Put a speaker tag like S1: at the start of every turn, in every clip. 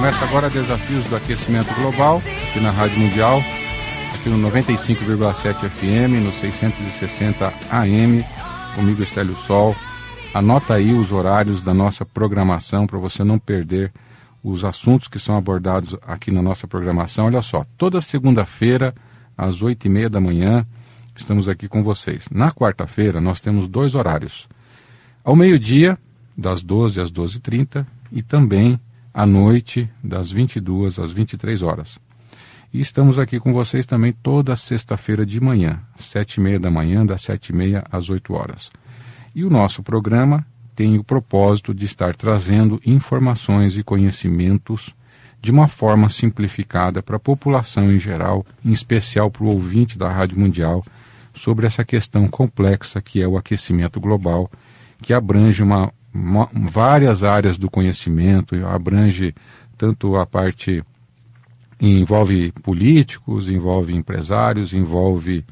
S1: Começa agora Desafios do Aquecimento Global, aqui na Rádio Mundial, aqui no 95,7 FM, no 660 AM, comigo Estélio Sol. Anota aí os horários da nossa programação para você não perder os assuntos que são abordados aqui na nossa programação. Olha só, toda segunda-feira, às oito e meia da manhã, estamos aqui com vocês. Na quarta-feira, nós temos dois horários. Ao meio-dia, das 12 às 12h30, e também à noite, das 22 às 23 horas. E estamos aqui com vocês também toda sexta-feira de manhã, sete e meia da manhã, das sete e meia às 8 horas. E o nosso programa tem o propósito de estar trazendo informações e conhecimentos de uma forma simplificada para a população em geral, em especial para o ouvinte da Rádio Mundial, sobre essa questão complexa que é o aquecimento global, que abrange uma várias áreas do conhecimento, abrange tanto a parte envolve políticos, envolve empresários, envolve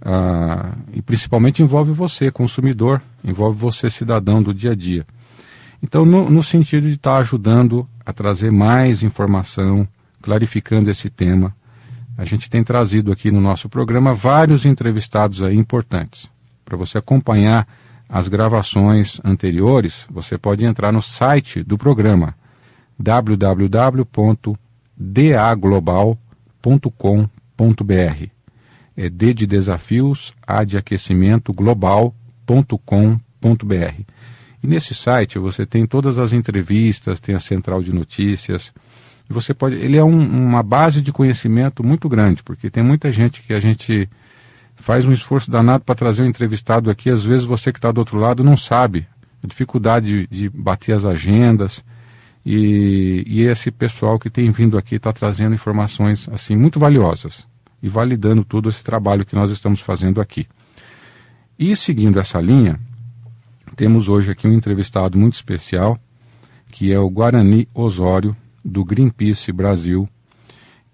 S1: ah, e principalmente envolve você, consumidor, envolve você, cidadão do dia a dia. Então, no, no sentido de estar tá ajudando a trazer mais informação, clarificando esse tema, a gente tem trazido aqui no nosso programa vários entrevistados aí importantes para você acompanhar as gravações anteriores, você pode entrar no site do programa www.daglobal.com.br. É D de desafios, A de aquecimento global.com.br. E nesse site você tem todas as entrevistas, tem a central de notícias. Você pode, ele é um, uma base de conhecimento muito grande, porque tem muita gente que a gente faz um esforço danado para trazer um entrevistado aqui. Às vezes você que está do outro lado não sabe. A dificuldade de, de bater as agendas. E, e, esse pessoal que tem vindo aqui está trazendo informações assim muito valiosas e validando todo esse trabalho que nós estamos fazendo aqui. E seguindo essa linha, temos hoje aqui um entrevistado muito especial, que é o Guarani Osório, do Greenpeace Brasil.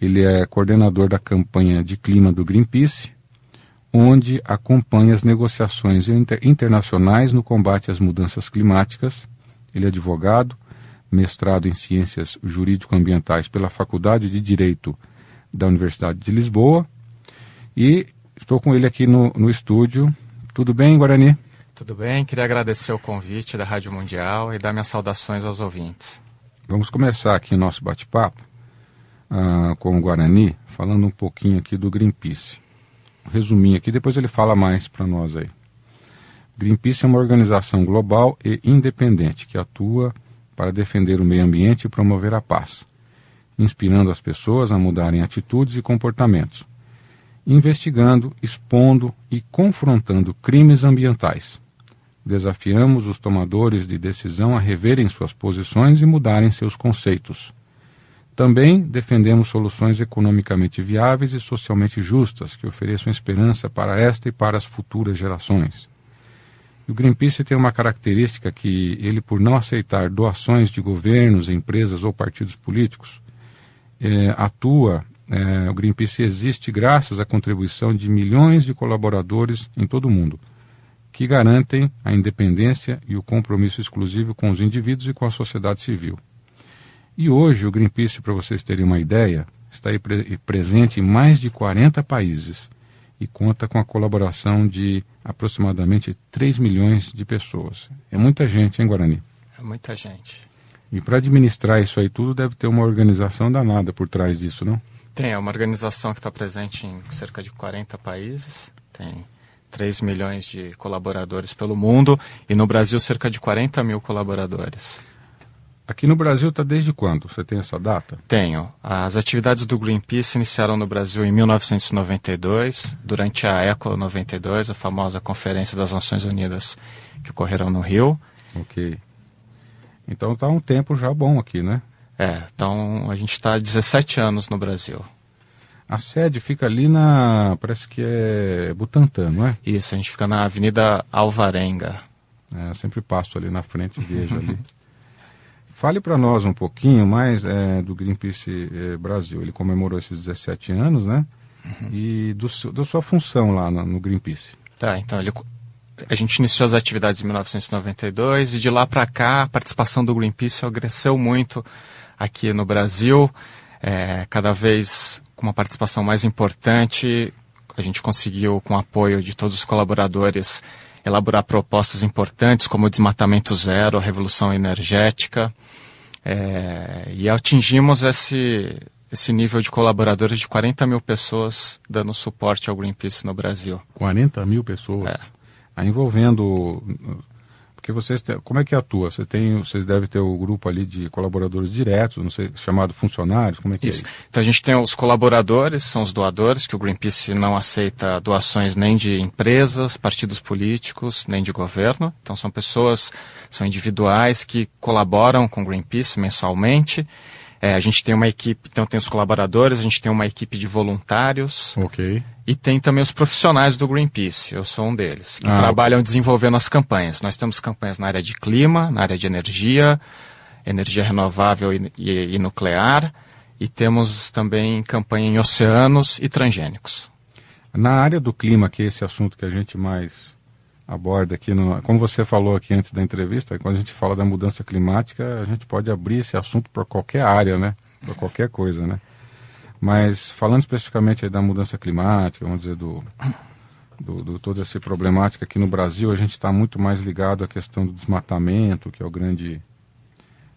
S1: Ele é coordenador da campanha de clima do Greenpeace onde acompanha as negociações inter internacionais no combate às mudanças climáticas. Ele é advogado, mestrado em Ciências Jurídico-Ambientais pela Faculdade de Direito da Universidade de Lisboa. E estou com ele aqui no, no estúdio. Tudo bem, Guarani?
S2: Tudo bem, queria agradecer o convite da Rádio Mundial e dar minhas saudações aos ouvintes.
S1: Vamos começar aqui o nosso bate-papo uh, com o Guarani, falando um pouquinho aqui do Greenpeace resumir aqui, depois ele fala mais para nós aí. Greenpeace é uma organização global e independente que atua para defender o meio ambiente e promover a paz, inspirando as pessoas a mudarem atitudes e comportamentos, investigando, expondo e confrontando crimes ambientais. Desafiamos os tomadores de decisão a reverem suas posições e mudarem seus conceitos também defendemos soluções economicamente viáveis e socialmente justas que ofereçam esperança para esta e para as futuras gerações. E o Greenpeace tem uma característica que ele, por não aceitar doações de governos, empresas ou partidos políticos, é, atua. É, o Greenpeace existe graças à contribuição de milhões de colaboradores em todo o mundo, que garantem a independência e o compromisso exclusivo com os indivíduos e com a sociedade civil. E hoje o Greenpeace, para vocês terem uma ideia, está pre presente em mais de 40 países e conta com a colaboração de aproximadamente 3 milhões de pessoas. É muita gente, hein, Guarani?
S2: É muita gente.
S1: E para administrar isso aí tudo, deve ter uma organização danada por trás disso, não?
S2: Tem, é uma organização que está presente em cerca de 40 países, tem 3 milhões de colaboradores pelo mundo e no Brasil cerca de 40 mil colaboradores.
S1: Aqui no Brasil está desde quando?
S2: Você tem essa data? Tenho. As atividades do Greenpeace iniciaram no Brasil em 1992, durante a ECO 92, a famosa Conferência das Nações Unidas que ocorreram no Rio. Ok. Então está um tempo já bom aqui, né? É, então a gente está há 17 anos no Brasil. A sede fica ali na. parece que é
S1: Butantã, não
S2: é? Isso, a gente fica na Avenida Alvarenga. É, eu sempre passo ali na frente e vejo ali.
S1: Fale para nós um pouquinho mais é, do Greenpeace é, Brasil. Ele comemorou esses 17 anos, né? Uhum. E do, da sua função lá no, no Greenpeace.
S2: Tá, então ele, a gente iniciou as atividades em 1992 e de lá para cá a participação do Greenpeace cresceu muito aqui no Brasil, é, cada vez com uma participação mais importante. A gente conseguiu, com o apoio de todos os colaboradores, elaborar propostas importantes como o desmatamento zero, a revolução energética. É, e atingimos esse, esse nível de colaboradores de 40 mil pessoas dando suporte ao Greenpeace no Brasil.
S1: 40 mil pessoas? É. envolvendo porque vocês, como é que atua? Você tem, vocês devem ter o grupo ali de colaboradores diretos, não sei, chamado funcionários, como é
S2: que é isso. é? Isso. Então a gente tem os colaboradores, são os doadores, que o Greenpeace não aceita doações nem de empresas, partidos políticos, nem de governo. Então são pessoas, são individuais que colaboram com o Greenpeace mensalmente é, a gente tem uma equipe, então tem os colaboradores, a gente tem uma equipe de voluntários. Ok. E tem também os profissionais do Greenpeace, eu sou um deles, que ah, trabalham okay. desenvolvendo as campanhas. Nós temos campanhas na área de clima, na área de energia, energia renovável e, e, e nuclear, e temos também campanha em oceanos e transgênicos.
S1: Na área do clima, que é esse assunto que a gente mais aborda aqui, no, como você falou aqui antes da entrevista, quando a gente fala da mudança climática, a gente pode abrir esse assunto para qualquer área, né? Para qualquer coisa, né? Mas falando especificamente da mudança climática, vamos dizer, do, do, do toda essa problemática aqui no Brasil, a gente está muito mais ligado à questão do desmatamento, que é o grande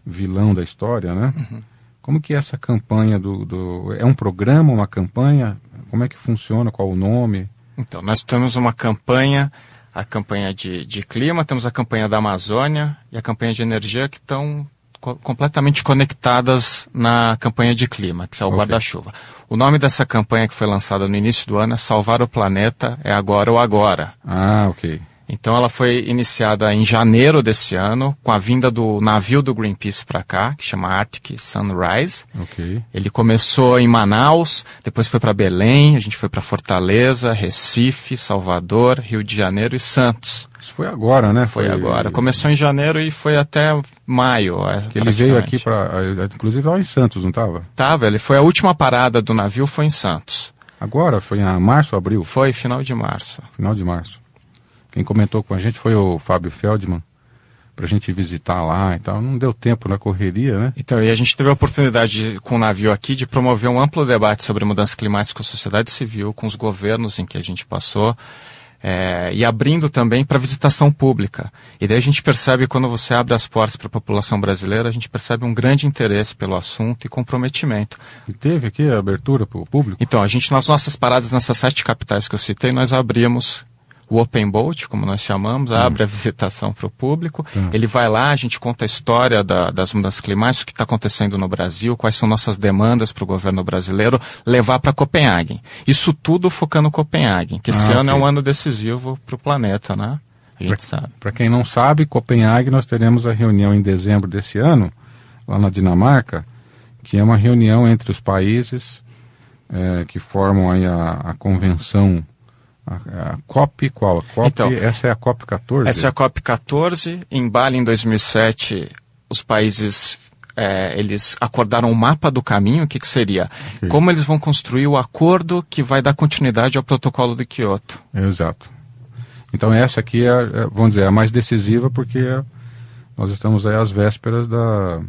S1: vilão da história, né? Uhum. Como que é essa campanha do, do, É um programa, uma campanha? Como é que funciona?
S2: Qual o nome? Então, nós temos uma campanha a campanha de, de clima, temos a campanha da Amazônia e a campanha de energia que estão co completamente conectadas na campanha de clima, que é o okay. guarda-chuva. O nome dessa campanha que foi lançada no início do ano é Salvar o Planeta é Agora ou Agora. Ah, ok. Então ela foi iniciada em janeiro desse ano, com a vinda do navio do Greenpeace para cá, que chama Arctic Sunrise. Okay. Ele começou em Manaus, depois foi para Belém, a gente foi para Fortaleza, Recife, Salvador, Rio de Janeiro e Santos. Isso
S1: foi agora, né? Foi, foi
S2: agora. Começou em janeiro e foi até maio. É, ele veio aqui para, inclusive estava em Santos, não estava? Tava. Ele foi a última parada do navio foi em Santos. Agora foi em
S1: março, abril. Foi final de março. Final de março. Quem comentou com a gente foi o Fábio Feldman, para a gente visitar lá e tal. Não deu tempo na né? correria, né?
S2: Então, e a gente teve a oportunidade, de, com o navio aqui, de promover um amplo debate sobre mudança climática com a sociedade civil, com os governos em que a gente passou. É, e abrindo também para visitação pública. E daí a gente percebe, quando você abre as portas para a população brasileira, a gente percebe um grande interesse pelo assunto e comprometimento. E teve aqui a abertura para o público? Então, a gente, nas nossas paradas, nessas sete capitais que eu citei, nós abrimos o open boat, como nós chamamos, abre a hum. visitação para o público. Tá. Ele vai lá, a gente conta a história da, das mudanças climáticas, o que está acontecendo no Brasil, quais são nossas demandas para o governo brasileiro levar para Copenhague. Isso tudo focando Copenhague, que ah, esse okay. ano é um ano decisivo para o planeta, né? A gente pra, sabe. Para quem não
S1: sabe, Copenhague nós teremos a reunião em dezembro desse ano, lá na Dinamarca, que é uma reunião entre os países é, que formam aí a, a convenção a, a, COP qual? A COP, então, essa é a COP 14? Essa é a
S2: COP 14. Em Bali, em 2007, os países é, eles acordaram o um mapa do caminho. O que, que seria? Okay. Como eles vão construir o acordo que vai dar continuidade ao protocolo de kyoto
S1: Exato. Então essa aqui é, é vamos dizer, é a mais decisiva porque nós estamos aí às vésperas da,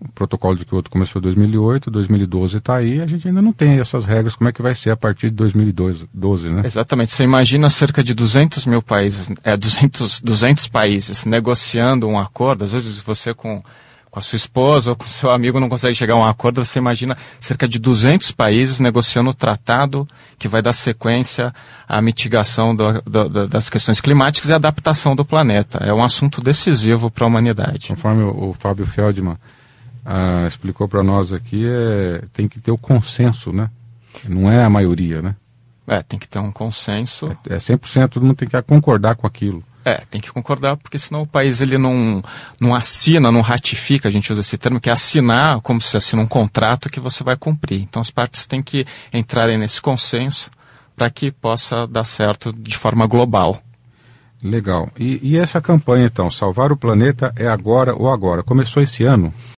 S1: o protocolo de Kyoto começou em 2008, 2012 está aí, a gente ainda não tem essas regras, como é que vai ser a partir de 2012,
S2: né? Exatamente, você imagina cerca de 200 mil países, é, 200, 200 países negociando um acordo, às vezes você com, com a sua esposa ou com seu amigo não consegue chegar a um acordo, você imagina cerca de 200 países negociando o tratado que vai dar sequência à mitigação do, do, do, das questões climáticas e adaptação do planeta. É um assunto decisivo para a humanidade. Conforme o, o Fábio Feldman ah, explicou para
S1: nós aqui, é, tem que ter o consenso, né? Não é a maioria, né?
S2: É, tem que ter um consenso.
S1: É, é 100%, todo mundo tem que concordar com aquilo.
S2: É, tem que concordar, porque senão o país ele não, não assina, não ratifica, a gente usa esse termo, que é assinar, como se assina um contrato que você vai cumprir. Então as partes têm que entrarem nesse consenso para que possa dar certo de forma global. Legal.
S1: E, e essa campanha, então, Salvar o Planeta é agora ou agora? Começou esse ano?